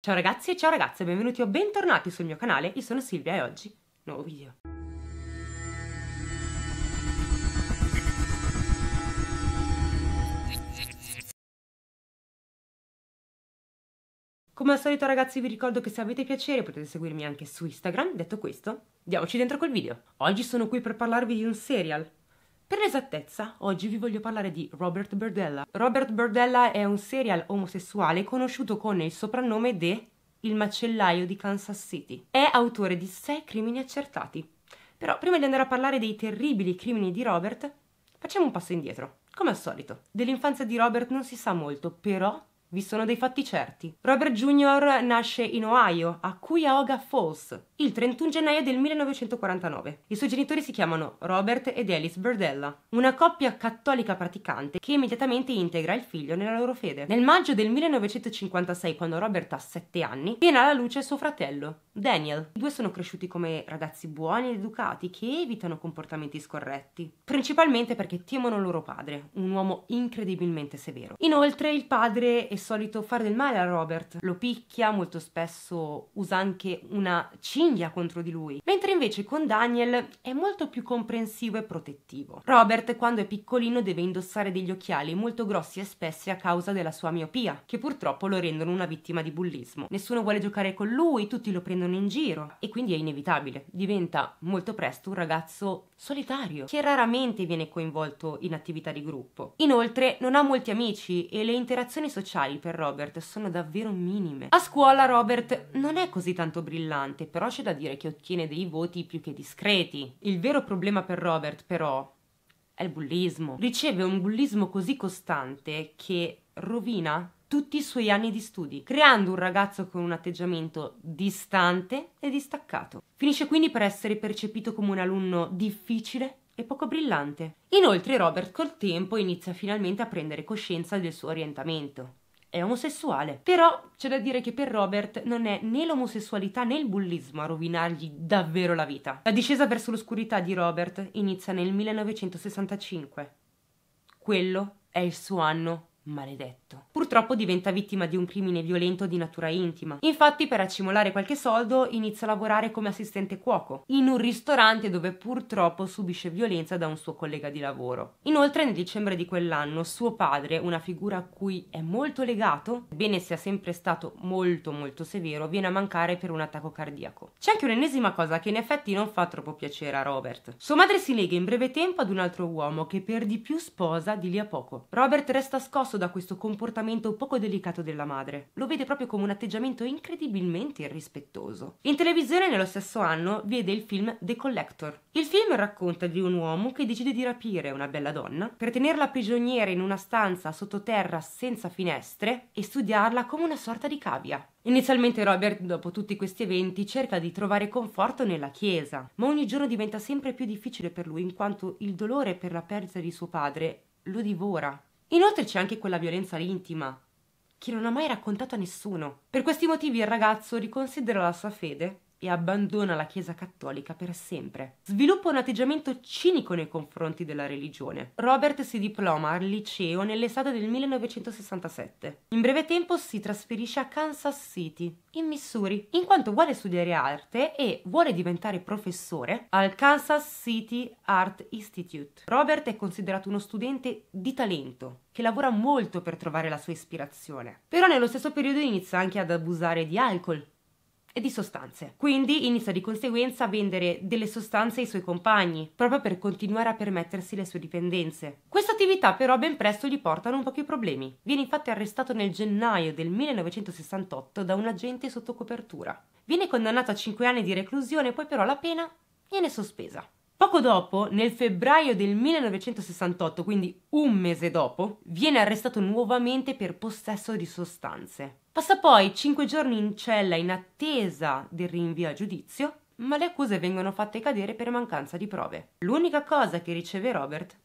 Ciao ragazzi e ciao ragazze, benvenuti o bentornati sul mio canale, io sono Silvia e oggi nuovo video. Come al solito ragazzi vi ricordo che se avete piacere potete seguirmi anche su Instagram, detto questo, diamoci dentro col video. Oggi sono qui per parlarvi di un serial, per l'esattezza, oggi vi voglio parlare di Robert Berdella. Robert Berdella è un serial omosessuale conosciuto con il soprannome de Il macellaio di Kansas City. È autore di sei crimini accertati. Però prima di andare a parlare dei terribili crimini di Robert, facciamo un passo indietro. Come al solito, dell'infanzia di Robert non si sa molto, però vi sono dei fatti certi. Robert Jr. nasce in Ohio, a Cuyahoga Falls, il 31 gennaio del 1949. I suoi genitori si chiamano Robert ed Alice Burdella, una coppia cattolica praticante che immediatamente integra il figlio nella loro fede. Nel maggio del 1956, quando Robert ha 7 anni, viene alla luce suo fratello, Daniel. I due sono cresciuti come ragazzi buoni ed educati che evitano comportamenti scorretti, principalmente perché temono il loro padre, un uomo incredibilmente severo. Inoltre il padre e è solito fare del male a Robert, lo picchia, molto spesso usa anche una cinghia contro di lui, mentre invece con Daniel è molto più comprensivo e protettivo. Robert quando è piccolino deve indossare degli occhiali molto grossi e spessi a causa della sua miopia, che purtroppo lo rendono una vittima di bullismo. Nessuno vuole giocare con lui, tutti lo prendono in giro e quindi è inevitabile, diventa molto presto un ragazzo solitario che raramente viene coinvolto in attività di gruppo. Inoltre non ha molti amici e le interazioni sociali culturali per Robert sono davvero minime. A scuola Robert non è così tanto brillante, però c'è da dire che ottiene dei voti più che discreti. Il vero problema per Robert, però, è il bullismo. Riceve un bullismo così costante che rovina tutti i suoi anni di studi, creando un ragazzo con un atteggiamento distante e distaccato. Finisce quindi per essere percepito come un alunno difficile e poco brillante. Inoltre Robert col tempo inizia finalmente a prendere coscienza del suo orientamento è omosessuale. Però c'è da dire che per Robert non è né l'omosessualità né il bullismo a rovinargli davvero la vita. La discesa verso l'oscurità di Robert inizia nel 1965. Quello è il suo anno maledetto affitto. Purtroppo diventa vittima di un crimine violento di natura intima. Infatti per accimolare qualche soldo inizia a lavorare come assistente cuoco in un ristorante dove purtroppo subisce violenza da un suo collega di lavoro. Inoltre nel dicembre di quell'anno suo padre, una figura a cui è molto legato, sebbene sia sempre stato molto molto severo, viene a mancare per un attacco cardiaco. C'è anche un'ennesima cosa che in effetti non fa troppo piacere a Robert. Sua madre si lega in breve tempo ad un altro uomo che per di più sposa di lì a poco. Robert resta scosso da questo comportamento comportamento poco delicato della madre. Lo vede proprio come un atteggiamento incredibilmente irrispettoso. In televisione nello stesso anno vede il film The Collector. Il film racconta di un uomo che decide di rapire una bella donna per tenerla prigioniera in una stanza sottoterra senza finestre e studiarla come una sorta di cavia. Inizialmente Robert, dopo tutti questi eventi, cerca di trovare conforto nella chiesa, ma ogni giorno diventa sempre più difficile per lui in quanto il dolore per la perdita di suo padre lo divora Inoltre c'è anche quella violenza intima, che non ha mai raccontato a nessuno. Per questi motivi il ragazzo riconsidera la sua fede e abbandona la Chiesa cattolica per sempre. Sviluppa un atteggiamento cinico nei confronti della religione. Robert si diploma al liceo nell'estate del 1967. In breve tempo si trasferisce a Kansas City, in Missouri, in quanto vuole studiare arte e vuole diventare professore al Kansas City Art Institute. Robert è considerato uno studente di talento che lavora molto per trovare la sua ispirazione. Però nello stesso periodo inizia anche ad abusare di alcol e di sostanze. Quindi inizia di conseguenza a vendere delle sostanze ai suoi compagni, proprio per continuare a permettersi le sue dipendenze. Questa attività però ben presto gli portano un po' più problemi. Viene infatti arrestato nel gennaio del 1968 da un agente sotto copertura. Viene condannato a 5 anni di reclusione, poi però la pena viene sospesa. Poco dopo, nel febbraio del 1968, quindi un mese dopo, viene arrestato nuovamente per possesso di sostanze. Passa poi 5 giorni in cella in attesa del rinvio a giudizio, ma le accuse vengono fatte cadere per mancanza di prove. L'unica cosa che riceve Robert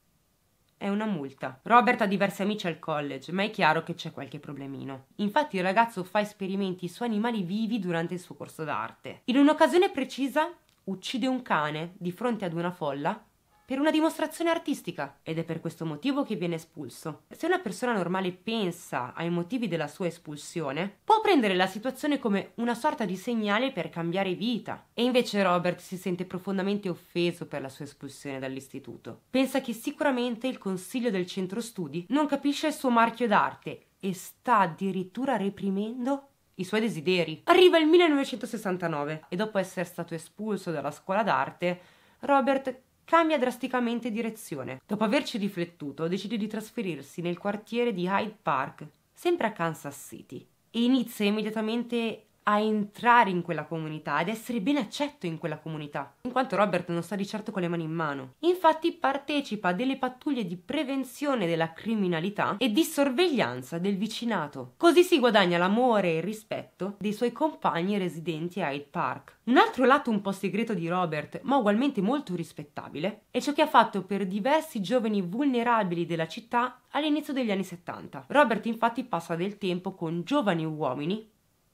è una multa. Robert ha diversi amici al college, ma è chiaro che c'è qualche problemino. Infatti il ragazzo fa esperimenti su animali vivi durante il suo corso d'arte. In un'occasione precisa uccide un cane di fronte ad una folla per una dimostrazione artistica ed è per questo motivo che viene espulso. Se una persona normale pensa ai motivi della sua espulsione, può prendere la situazione come una sorta di segnale per cambiare vita. E invece Robert si sente profondamente offeso per la sua espulsione dall'istituto. Pensa che sicuramente il consiglio del centro studi non capisce il suo marchio d'arte e sta addirittura reprimendo i suoi desideri. Arriva il 1969 e dopo essere stato espulso dalla scuola d'arte, Robert cambia drasticamente direzione. Dopo averci riflettuto, decide di trasferirsi nel quartiere di Hyde Park, sempre a Kansas City, e inizia immediatamente a entrare in quella comunità, ad essere ben accetto in quella comunità, in quanto Robert non sta di certo con le mani in mano. Infatti partecipa a delle pattuglie di prevenzione della criminalità e di sorveglianza del vicinato. Così si guadagna l'amore e il rispetto dei suoi compagni residenti a Hyde Park. Un altro lato un po' segreto di Robert, ma ugualmente molto rispettabile, è ciò che ha fatto per diversi giovani vulnerabili della città all'inizio degli anni 70. Robert infatti passa del tempo con giovani uomini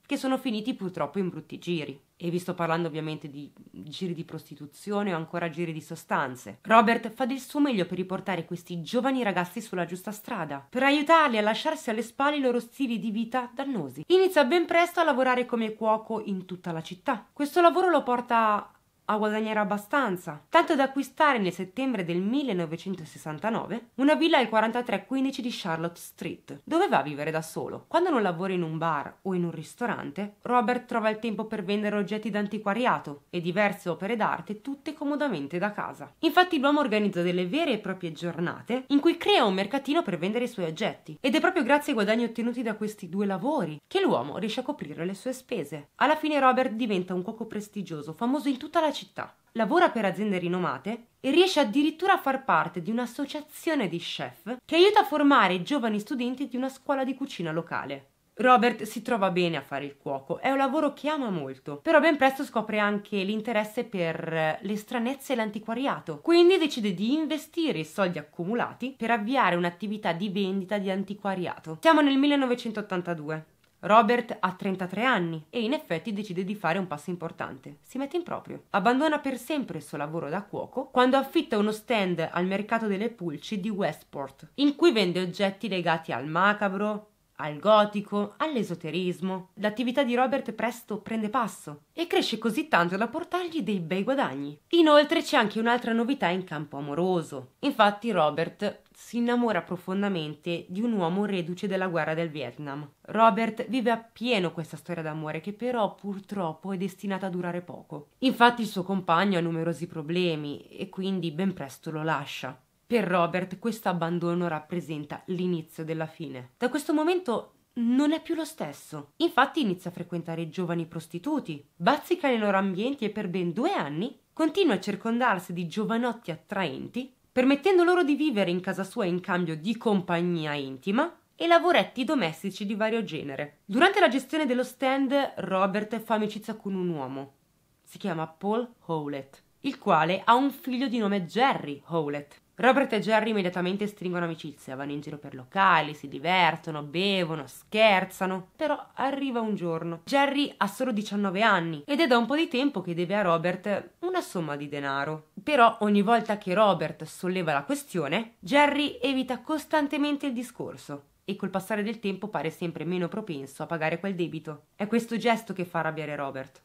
che sono finiti purtroppo in brutti giri. E vi sto parlando ovviamente di giri di prostituzione o ancora giri di sostanze. Robert fa del suo meglio per riportare questi giovani ragazzi sulla giusta strada, per aiutarli a lasciarsi alle spalle i loro stili di vita dannosi. Inizia ben presto a lavorare come cuoco in tutta la città. Questo lavoro lo porta a guadagnare abbastanza, tanto da acquistare nel settembre del 1969 una villa al 4315 di Charlotte Street, dove va a vivere da solo. Quando non lavora in un bar o in un ristorante, Robert trova il tempo per vendere oggetti d'antiquariato e diverse opere d'arte, tutte comodamente da casa. Infatti l'uomo organizza delle vere e proprie giornate in cui crea un mercatino per vendere i suoi oggetti ed è proprio grazie ai guadagni ottenuti da questi due lavori che l'uomo riesce a coprire le sue spese. Alla fine Robert diventa un cuoco prestigioso, famoso in tutta la città città, lavora per aziende rinomate e riesce addirittura a far parte di un'associazione di chef che aiuta a formare i giovani studenti di una scuola di cucina locale. Robert si trova bene a fare il cuoco, è un lavoro che ama molto, però ben presto scopre anche l'interesse per eh, le stranezze e l'antiquariato, quindi decide di investire i soldi accumulati per avviare un'attività di vendita di antiquariato. Siamo nel 1982. Robert ha 33 anni e in effetti decide di fare un passo importante. Si mette in proprio. Abbandona per sempre il suo lavoro da cuoco quando affitta uno stand al mercato delle pulci di Westport, in cui vende oggetti legati al macabro, al gotico, all'esoterismo. L'attività di Robert presto prende passo e cresce così tanto da portargli dei bei guadagni. Inoltre c'è anche un'altra novità in campo amoroso. Infatti Robert si innamora profondamente di un uomo reduce della guerra del Vietnam. Robert vive appieno questa storia d'amore che però purtroppo è destinata a durare poco. Infatti il suo compagno ha numerosi problemi e quindi ben presto lo lascia. Per Robert questo abbandono rappresenta l'inizio della fine. Da questo momento non è più lo stesso. Infatti inizia a frequentare giovani prostituti, bazzica nei loro ambienti e per ben due anni continua a circondarsi di giovanotti attraenti permettendo loro di vivere in casa sua in cambio di compagnia intima e lavoretti domestici di vario genere. Durante la gestione dello stand, Robert fa amicizia con un uomo. Si chiama Paul Howlett, il quale ha un figlio di nome Jerry Howlett. Robert e Jerry immediatamente stringono amicizia, vanno in giro per locali, si divertono, bevono, scherzano. Però arriva un giorno. Jerry ha solo 19 anni ed è da un po' di tempo che deve a Robert una somma di denaro. Però ogni volta che Robert solleva la questione, Jerry evita costantemente il discorso e col passare del tempo pare sempre meno propenso a pagare quel debito. È questo gesto che fa arrabbiare Robert.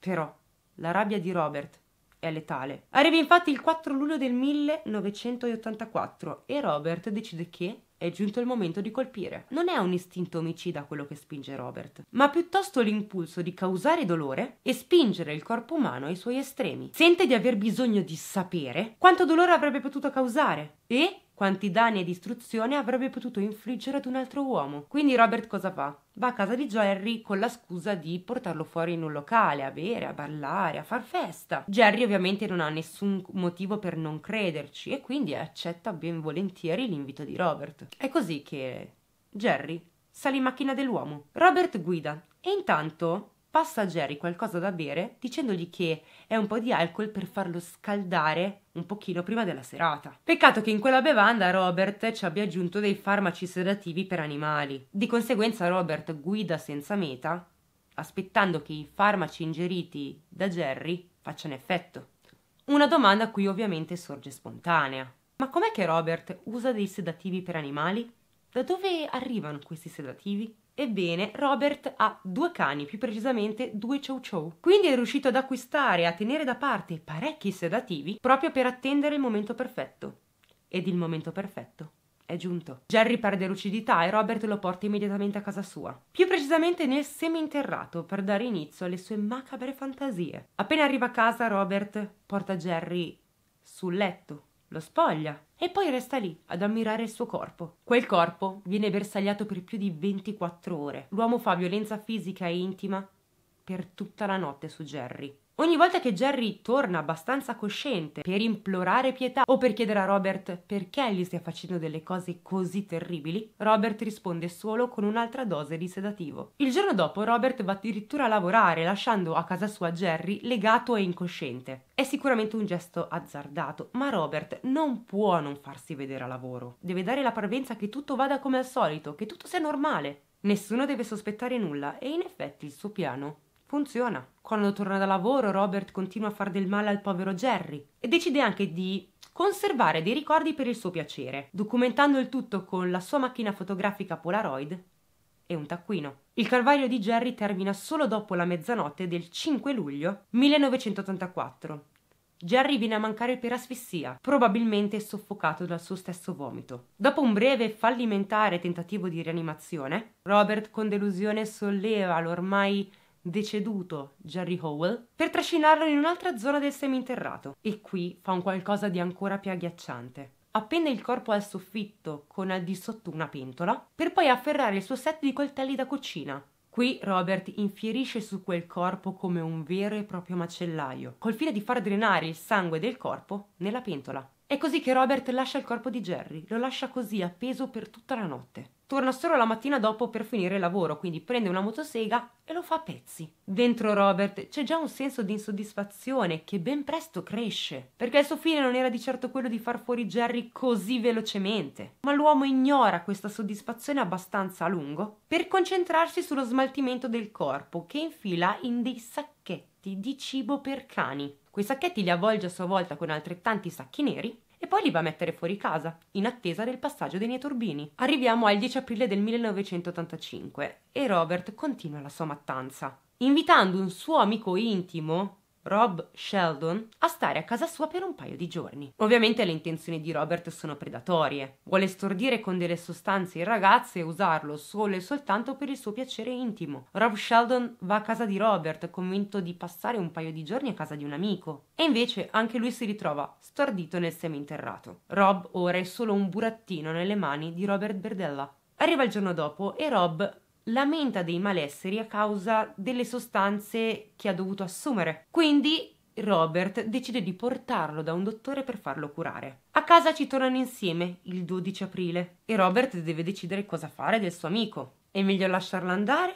Però la rabbia di Robert è letale. Arriva infatti il 4 luglio del 1984 e Robert decide che è giunto il momento di colpire. Non è un istinto omicida quello che spinge Robert, ma piuttosto l'impulso di causare dolore e spingere il corpo umano ai suoi estremi. Sente di aver bisogno di sapere quanto dolore avrebbe potuto causare e quanti danni e distruzione avrebbe potuto infliggere ad un altro uomo. Quindi Robert cosa fa? Va a casa di Jerry con la scusa di portarlo fuori in un locale, a bere, a ballare, a far festa. Jerry ovviamente non ha nessun motivo per non crederci e quindi accetta ben volentieri l'invito di Robert. È così che Jerry sale in macchina dell'uomo. Robert guida e intanto passa a Jerry qualcosa da bere dicendogli che è un po' di alcol per farlo scaldare un pochino prima della serata. Peccato che in quella bevanda Robert ci abbia aggiunto dei farmaci sedativi per animali. Di conseguenza Robert guida senza meta, aspettando che i farmaci ingeriti da Jerry facciano effetto. Una domanda a cui ovviamente sorge spontanea. Ma com'è che Robert usa dei sedativi per animali? Da dove arrivano questi sedativi? Ebbene, Robert ha due cani, più precisamente due chow chow. Quindi è riuscito ad acquistare e a tenere da parte parecchi sedativi proprio per attendere il momento perfetto. Ed il momento perfetto è giunto. Jerry perde lucidità e Robert lo porta immediatamente a casa sua, più precisamente nel seminterrato per dare inizio alle sue macabre fantasie. Appena arriva a casa, Robert porta Jerry sul letto lo spoglia e poi resta lì ad ammirare il suo corpo. Quel corpo viene bersagliato per più di 24 ore. L'uomo fa violenza fisica e intima per tutta la notte su Jerry. Ogni volta che Jerry torna abbastanza cosciente per implorare pietà o per chiedere a Robert perché gli stia facendo delle cose così terribili, Robert risponde solo con un'altra dose di sedativo. Il giorno dopo Robert va addirittura a lavorare lasciando a casa sua Jerry legato e incosciente. È sicuramente un gesto azzardato, ma Robert non può non farsi vedere a lavoro. Deve dare la parvenza che tutto vada come al solito, che tutto sia normale. Nessuno deve sospettare nulla e in effetti il suo piano Funziona. Quando torna da lavoro, Robert continua a far del male al povero Jerry e decide anche di conservare dei ricordi per il suo piacere, documentando il tutto con la sua macchina fotografica Polaroid e un taccuino. Il calvario di Jerry termina solo dopo la mezzanotte del 5 luglio 1984. Jerry viene a mancare per asfissia, probabilmente soffocato dal suo stesso vomito. Dopo un breve fallimentare tentativo di rianimazione, Robert con delusione solleva l'ormai deceduto Jerry Howell, per trascinarlo in un'altra zona del seminterrato. E qui fa un qualcosa di ancora più agghiacciante. Appende il corpo al soffitto con al di sotto una pentola, per poi afferrare il suo set di coltelli da cucina, Qui Robert infierisce su quel corpo come un vero e proprio macellaio, col fine di far drenare il sangue del corpo nella pentola. È così che Robert lascia il corpo di Jerry, lo lascia così appeso per tutta la notte. Torna solo la mattina dopo per finire il lavoro, quindi prende una motosega e lo fa a pezzi. Dentro Robert c'è già un senso di insoddisfazione che ben presto cresce, perché il suo fine non era di certo quello di far fuori Jerry così velocemente. Ma l'uomo ignora questa soddisfazione abbastanza a lungo per concentrarsi sullo smaltimento del corpo che infila in dei sacchetti di cibo per cani. Quei sacchetti li avvolge a sua volta con altrettanti sacchi neri e poi li va a mettere fuori casa, in attesa del passaggio dei miei turbini. Arriviamo al 10 aprile del 1985 e Robert continua la sua mattanza, invitando un suo amico intimo, Rob Sheldon a stare a casa sua per un paio di giorni. Ovviamente le intenzioni di Robert sono predatorie. Vuole stordire con delle sostanze il ragazzo e usarlo solo e soltanto per il suo piacere intimo. Rob Sheldon va a casa di Robert convinto di passare un paio di giorni a casa di un amico. E invece anche lui si ritrova stordito nel seminterrato. Rob ora è solo un burattino nelle mani di Robert Berdella. Arriva il giorno dopo e Rob lamenta dei malesseri a causa delle sostanze che ha dovuto assumere. Quindi Robert decide di portarlo da un dottore per farlo curare. A casa ci tornano insieme il 12 aprile e Robert deve decidere cosa fare del suo amico. È meglio lasciarlo andare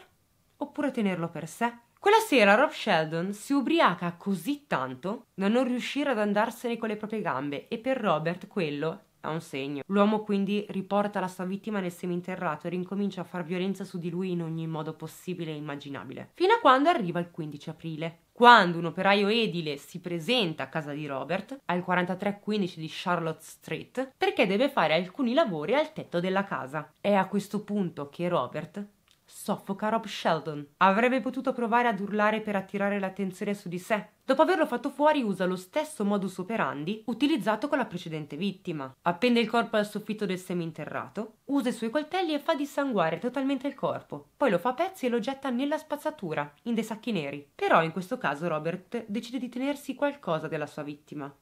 oppure tenerlo per sé? Quella sera Rob Sheldon si ubriaca così tanto da non riuscire ad andarsene con le proprie gambe e per Robert quello ha un segno. L'uomo quindi riporta la sua vittima nel seminterrato e rincomincia a far violenza su di lui in ogni modo possibile e immaginabile, fino a quando arriva il 15 aprile. Quando un operaio edile si presenta a casa di Robert, al 4315 di Charlotte Street, perché deve fare alcuni lavori al tetto della casa. È a questo punto che Robert soffoca Rob Sheldon. Avrebbe potuto provare ad urlare per attirare l'attenzione su di sé. Dopo averlo fatto fuori usa lo stesso modus operandi utilizzato con la precedente vittima. Appende il corpo al soffitto del seminterrato, usa i suoi coltelli e fa dissanguare totalmente il corpo. Poi lo fa a pezzi e lo getta nella spazzatura, in dei sacchi neri. Però in questo caso Robert decide di tenersi qualcosa della sua vittima.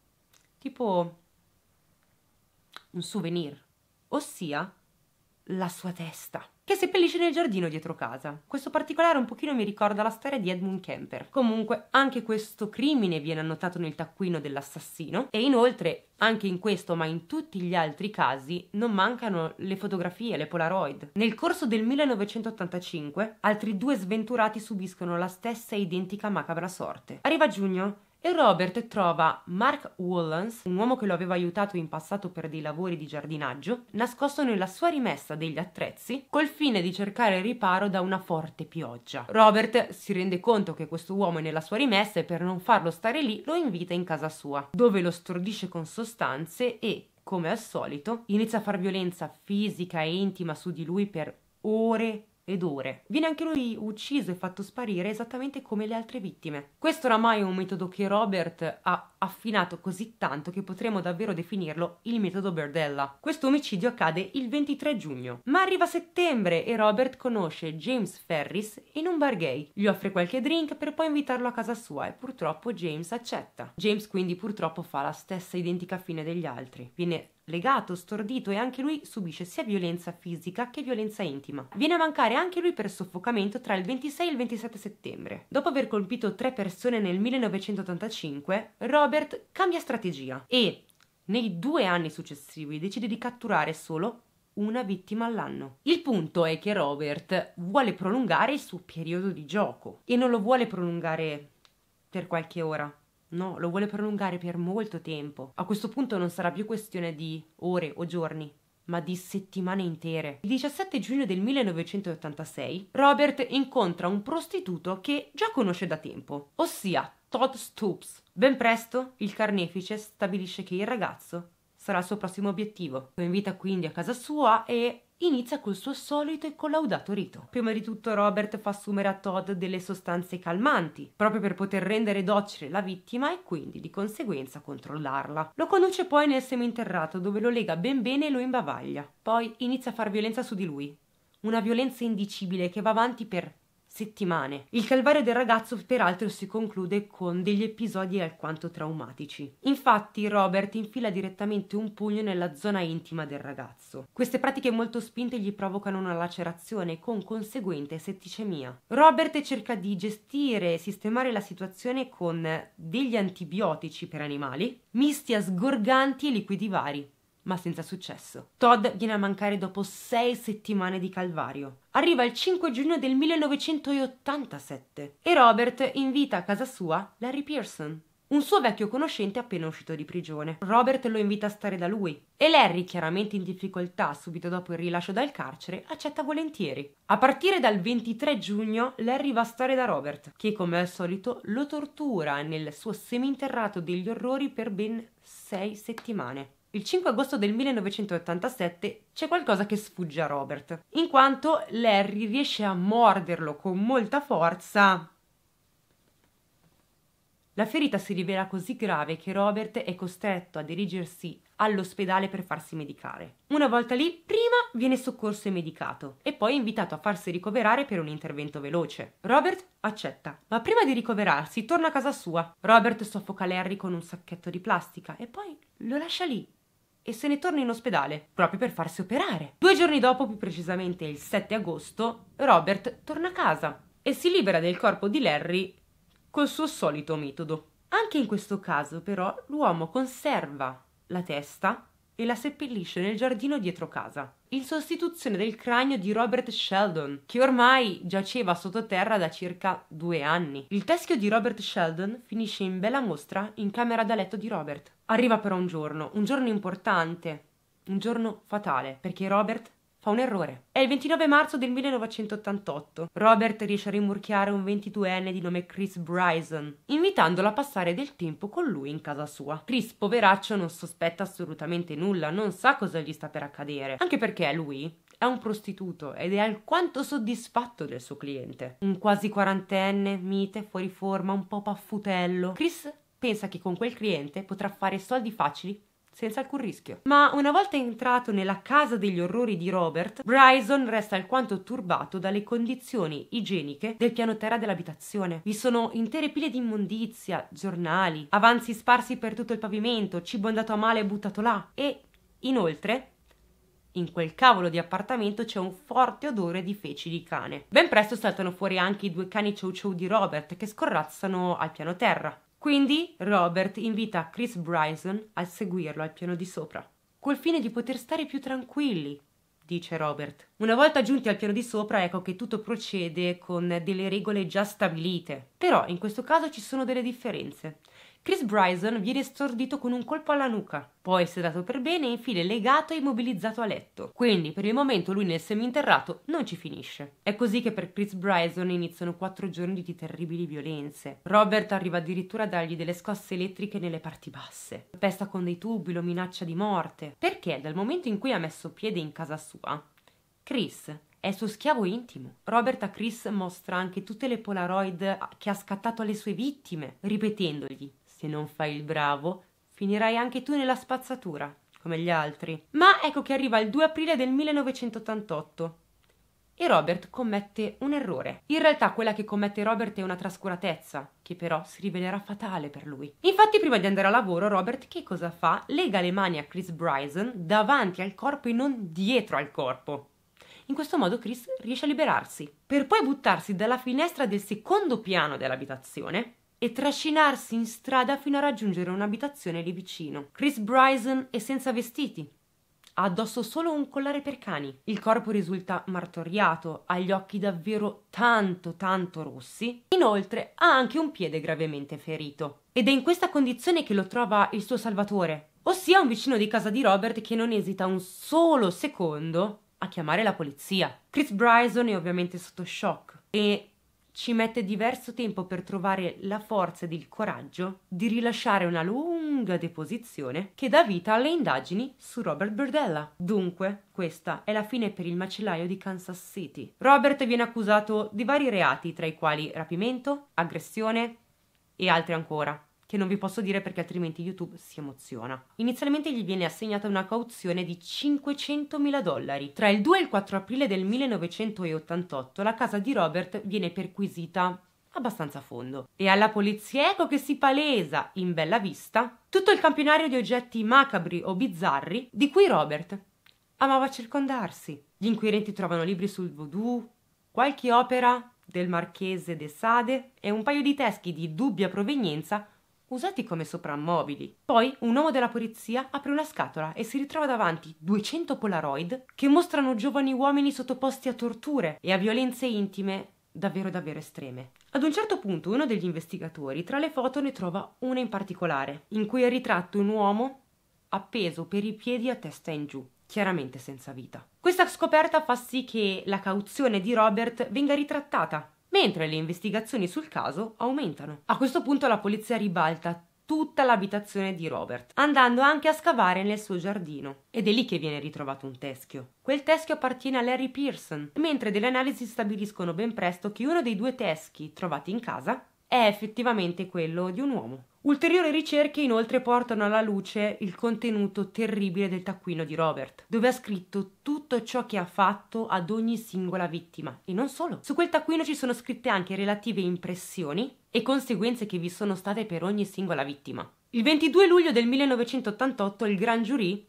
Tipo un souvenir, ossia la sua testa che seppellisce nel giardino dietro casa. Questo particolare un pochino mi ricorda la storia di Edmund Kemper. Comunque anche questo crimine viene annotato nel taccuino dell'assassino e inoltre anche in questo, ma in tutti gli altri casi, non mancano le fotografie, le Polaroid. Nel corso del 1985, altri due sventurati subiscono la stessa identica macabra sorte. Arriva giugno e Robert trova Mark Wollans, un uomo che lo aveva aiutato in passato per dei lavori di giardinaggio, nascosto nella sua rimessa degli attrezzi col fine di cercare riparo da una forte pioggia. Robert si rende conto che questo uomo è nella sua rimessa e per non farlo stare lì lo invita in casa sua, dove lo stordisce con sostanze e, come al solito, inizia a far violenza fisica e intima su di lui per ore ed ore. Viene anche lui ucciso e fatto sparire esattamente come le altre vittime. Questo oramai è un metodo che Robert ha affinato così tanto che potremmo davvero definirlo il metodo Berdella. Questo omicidio accade il 23 giugno, ma arriva settembre e Robert conosce James Ferris in un bar gay. Gli offre qualche drink per poi invitarlo a casa sua e purtroppo James accetta. James quindi purtroppo fa la stessa identica fine degli altri. Viene legato, stordito e anche lui subisce sia violenza fisica che violenza intima. Viene a mancare anche lui per soffocamento tra il 26 e il 27 settembre. Dopo aver colpito tre persone nel 1985, Robert cambia strategia e nei due anni successivi decide di catturare solo una vittima all'anno. Il punto è che Robert vuole prolungare il suo periodo di gioco e non lo vuole prolungare per qualche ora, No, lo vuole prolungare per molto tempo. A questo punto non sarà più questione di ore o giorni, ma di settimane intere. Il 17 giugno del 1986 Robert incontra un prostituto che già conosce da tempo, ossia Todd Stoops. Ben presto il carnefice stabilisce che il ragazzo sarà il suo prossimo obiettivo. Lo invita quindi a casa sua e inizia col suo solito e collaudato rito. Prima di tutto Robert fa assumere a Todd delle sostanze calmanti, proprio per poter rendere docile la vittima e quindi di conseguenza controllarla. Lo conduce poi nel seminterrato dove lo lega ben bene e lo imbavaglia. Poi inizia a far violenza su di lui. Una violenza indicibile che va avanti per settimane. Il calvario del ragazzo peraltro si conclude con degli episodi alquanto traumatici. Infatti Robert infila direttamente un pugno nella zona intima del ragazzo. Queste pratiche molto spinte gli provocano una lacerazione con conseguente setticemia. Robert cerca di gestire e sistemare la situazione con degli antibiotici per animali misti a sgorganti e liquidi vari ma senza successo. Todd viene a mancare dopo sei settimane di calvario. Arriva il 5 giugno del 1987 e Robert invita a casa sua Larry Pearson, un suo vecchio conoscente appena uscito di prigione. Robert lo invita a stare da lui e Larry, chiaramente in difficoltà subito dopo il rilascio dal carcere, accetta volentieri. A partire dal 23 giugno, Larry va a stare da Robert, che come al solito lo tortura nel suo seminterrato degli orrori per ben sei settimane il 5 agosto del 1987 c'è qualcosa che sfugge a Robert, in quanto Larry riesce a morderlo con molta forza. La ferita si rivela così grave che Robert è costretto a dirigersi all'ospedale per farsi medicare. Una volta lì, prima viene soccorso e medicato e poi invitato a farsi ricoverare per un intervento veloce. Robert accetta, ma prima di ricoverarsi torna a casa sua. Robert soffoca Larry con un sacchetto di plastica e poi lo lascia lì, e se ne torna in ospedale proprio per farsi operare. Due giorni dopo, più precisamente il 7 agosto, Robert torna a casa e si libera del corpo di Larry col suo solito metodo. Anche in questo caso, però, l'uomo conserva la testa e la seppellisce nel giardino dietro casa, in sostituzione del cranio di Robert Sheldon, che ormai giaceva sottoterra da circa due anni. Il teschio di Robert Sheldon finisce in bella mostra in camera da letto di Robert. Arriva però un giorno, un giorno importante, un giorno fatale, perché Robert fa un errore. È il 29 marzo del 1988. Robert riesce a rimurchiare un 22enne di nome Chris Bryson, invitandolo a passare del tempo con lui in casa sua. Chris, poveraccio, non sospetta assolutamente nulla, non sa cosa gli sta per accadere, anche perché lui è un prostituto ed è alquanto soddisfatto del suo cliente. Un quasi quarantenne, mite, fuori forma, un po' paffutello. Chris pensa che con quel cliente potrà fare soldi facili senza alcun rischio. Ma una volta entrato nella casa degli orrori di Robert, Bryson resta alquanto turbato dalle condizioni igieniche del piano terra dell'abitazione. Vi sono intere pile di immondizia, giornali, avanzi sparsi per tutto il pavimento, cibo andato a male e buttato là e inoltre in quel cavolo di appartamento c'è un forte odore di feci di cane. Ben presto saltano fuori anche i due cani ciao ciao di Robert che scorrazzano al piano terra. Quindi Robert invita Chris Bryson a seguirlo al piano di sopra, col fine di poter stare più tranquilli, dice Robert. Una volta giunti al piano di sopra ecco che tutto procede con delle regole già stabilite. Però in questo caso ci sono delle differenze. Chris Bryson viene stordito con un colpo alla nuca, poi sedato per bene e infine legato e immobilizzato a letto. Quindi per il momento lui nel seminterrato non ci finisce. È così che per Chris Bryson iniziano quattro giorni di terribili violenze. Robert arriva addirittura a dargli delle scosse elettriche nelle parti basse. Pesta con dei tubi, lo minaccia di morte. Perché dal momento in cui ha messo piede in casa sua, Chris è il suo schiavo intimo. Robert a Chris mostra anche tutte le polaroid che ha scattato alle sue vittime, ripetendogli se non fai il bravo, finirai anche tu nella spazzatura, come gli altri. Ma ecco che arriva il 2 aprile del 1988 e Robert commette un errore. In realtà quella che commette Robert è una trascuratezza, che però si rivelerà fatale per lui. Infatti prima di andare a lavoro Robert che cosa fa? Lega le mani a Chris Bryson davanti al corpo e non dietro al corpo. In questo modo Chris riesce a liberarsi, per poi buttarsi dalla finestra del secondo piano dell'abitazione e trascinarsi in strada fino a raggiungere un'abitazione lì vicino. Chris Bryson è senza vestiti. Ha addosso solo un collare per cani. Il corpo risulta martoriato, ha gli occhi davvero tanto tanto rossi. Inoltre ha anche un piede gravemente ferito. Ed è in questa condizione che lo trova il suo salvatore, ossia un vicino di casa di Robert che non esita un solo secondo a chiamare la polizia. Chris Bryson è ovviamente sotto shock e ci mette diverso tempo per trovare la forza ed il coraggio di rilasciare una lunga deposizione che dà vita alle indagini su Robert Burdella. Dunque, questa è la fine per il macellaio di Kansas City. Robert viene accusato di vari reati, tra i quali rapimento, aggressione e altri ancora che non vi posso dire perché altrimenti YouTube si emoziona. Inizialmente gli viene assegnata una cauzione di 500.000 dollari. Tra il 2 e il 4 aprile del 1988 la casa di Robert viene perquisita abbastanza a fondo. E alla polizia ecco che si palesa, in bella vista, tutto il campionario di oggetti macabri o bizzarri di cui Robert amava circondarsi. Gli inquirenti trovano libri sul voodoo, qualche opera del marchese de Sade e un paio di teschi di dubbia provenienza usati come soprammobili. Poi un uomo della polizia apre una scatola e si ritrova davanti 200 polaroid che mostrano giovani uomini sottoposti a torture e a violenze intime davvero davvero estreme. Ad un certo punto uno degli investigatori tra le foto ne trova una in particolare, in cui è ritratto un uomo appeso per i piedi a testa in giù, chiaramente senza vita. Questa scoperta fa sì che la cauzione di Robert venga ritrattata mentre le investigazioni sul caso aumentano. A questo punto la polizia ribalta tutta l'abitazione di Robert, andando anche a scavare nel suo giardino. Ed è lì che viene ritrovato un teschio. Quel teschio appartiene a Larry Pearson, mentre delle analisi stabiliscono ben presto che uno dei due teschi trovati in casa è effettivamente quello di un uomo. Ulteriori ricerche inoltre portano alla luce il contenuto terribile del taccuino di Robert, dove ha scritto tutto ciò che ha fatto ad ogni singola vittima, e non solo. Su quel taccuino ci sono scritte anche relative impressioni e conseguenze che vi sono state per ogni singola vittima. Il 22 luglio del 1988 il Gran Jury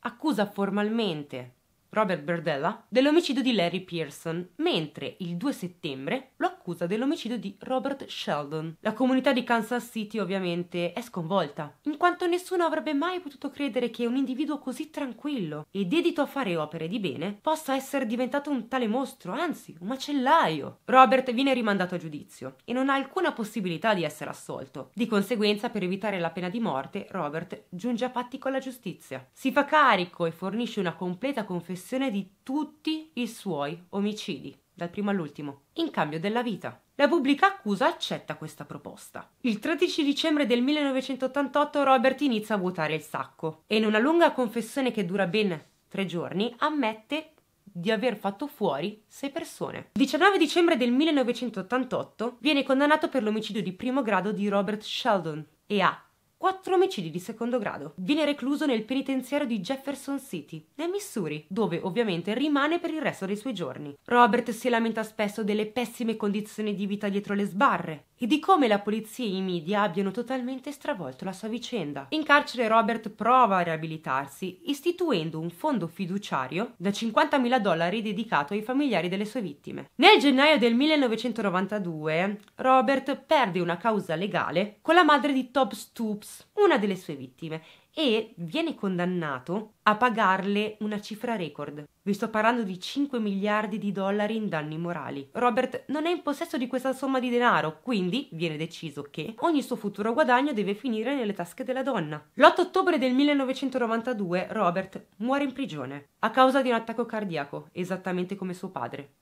accusa formalmente Robert Berdella dell'omicidio di Larry Pearson, mentre il 2 settembre lo l'accusa dell'omicidio di Robert Sheldon. La comunità di Kansas City ovviamente è sconvolta, in quanto nessuno avrebbe mai potuto credere che un individuo così tranquillo e dedito a fare opere di bene possa essere diventato un tale mostro, anzi un macellaio. Robert viene rimandato a giudizio e non ha alcuna possibilità di essere assolto. Di conseguenza, per evitare la pena di morte, Robert giunge a patti con la giustizia. Si fa carico e fornisce una completa confessione di tutti i suoi omicidi dal primo all'ultimo, in cambio della vita. La pubblica accusa accetta questa proposta. Il 13 dicembre del 1988 Robert inizia a vuotare il sacco e in una lunga confessione che dura ben tre giorni ammette di aver fatto fuori sei persone. Il 19 dicembre del 1988 viene condannato per l'omicidio di primo grado di Robert Sheldon e ha quattro omicidi di secondo grado. Viene recluso nel penitenziario di Jefferson City, nel Missouri, dove ovviamente rimane per il resto dei suoi giorni. Robert si lamenta spesso delle pessime condizioni di vita dietro le sbarre, e di come la polizia e i media abbiano totalmente stravolto la sua vicenda. In carcere Robert prova a riabilitarsi istituendo un fondo fiduciario da 50.000 dollari dedicato ai familiari delle sue vittime. Nel gennaio del 1992 Robert perde una causa legale con la madre di Top Stoops, una delle sue vittime, e viene condannato a pagarle una cifra record. Vi sto parlando di 5 miliardi di dollari in danni morali. Robert non è in possesso di questa somma di denaro, quindi viene deciso che ogni suo futuro guadagno deve finire nelle tasche della donna. L'8 ottobre del 1992 Robert muore in prigione a causa di un attacco cardiaco, esattamente come suo padre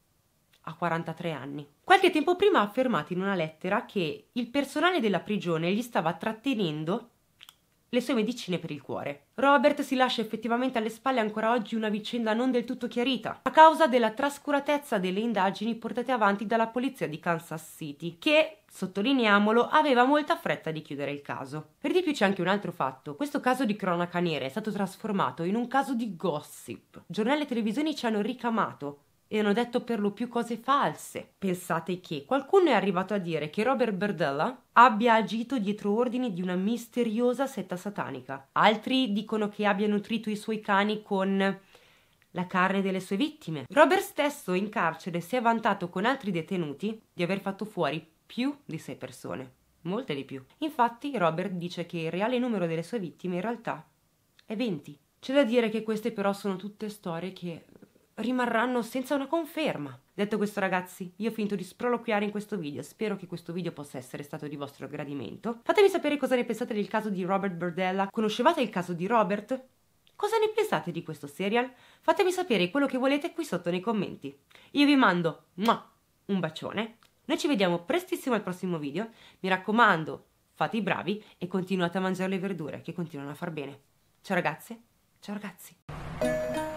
a 43 anni. Qualche tempo prima ha affermato in una lettera che il personale della prigione gli stava trattenendo le sue medicine per il cuore. Robert si lascia effettivamente alle spalle ancora oggi una vicenda non del tutto chiarita, a causa della trascuratezza delle indagini portate avanti dalla polizia di Kansas City, che, sottolineiamolo, aveva molta fretta di chiudere il caso. Per di più c'è anche un altro fatto, questo caso di cronaca nera è stato trasformato in un caso di gossip. Giornali e televisioni ci hanno ricamato e hanno detto per lo più cose false. Pensate che qualcuno è arrivato a dire che Robert Berdella abbia agito dietro ordini di una misteriosa setta satanica. Altri dicono che abbia nutrito i suoi cani con la carne delle sue vittime. Robert stesso in carcere si è vantato con altri detenuti di aver fatto fuori più di sei persone, molte di più. Infatti Robert dice che il reale numero delle sue vittime in realtà è 20. C'è da dire che queste però sono tutte storie che rimarranno senza una conferma. Detto questo ragazzi, io ho finito di sproloquiare in questo video, spero che questo video possa essere stato di vostro gradimento. Fatemi sapere cosa ne pensate del caso di Robert Burdella, conoscevate il caso di Robert? Cosa ne pensate di questo serial? Fatemi sapere quello che volete qui sotto nei commenti. Io vi mando muah, un bacione, noi ci vediamo prestissimo al prossimo video, mi raccomando fate i bravi e continuate a mangiare le verdure che continuano a far bene. Ciao ragazze, ciao ragazzi!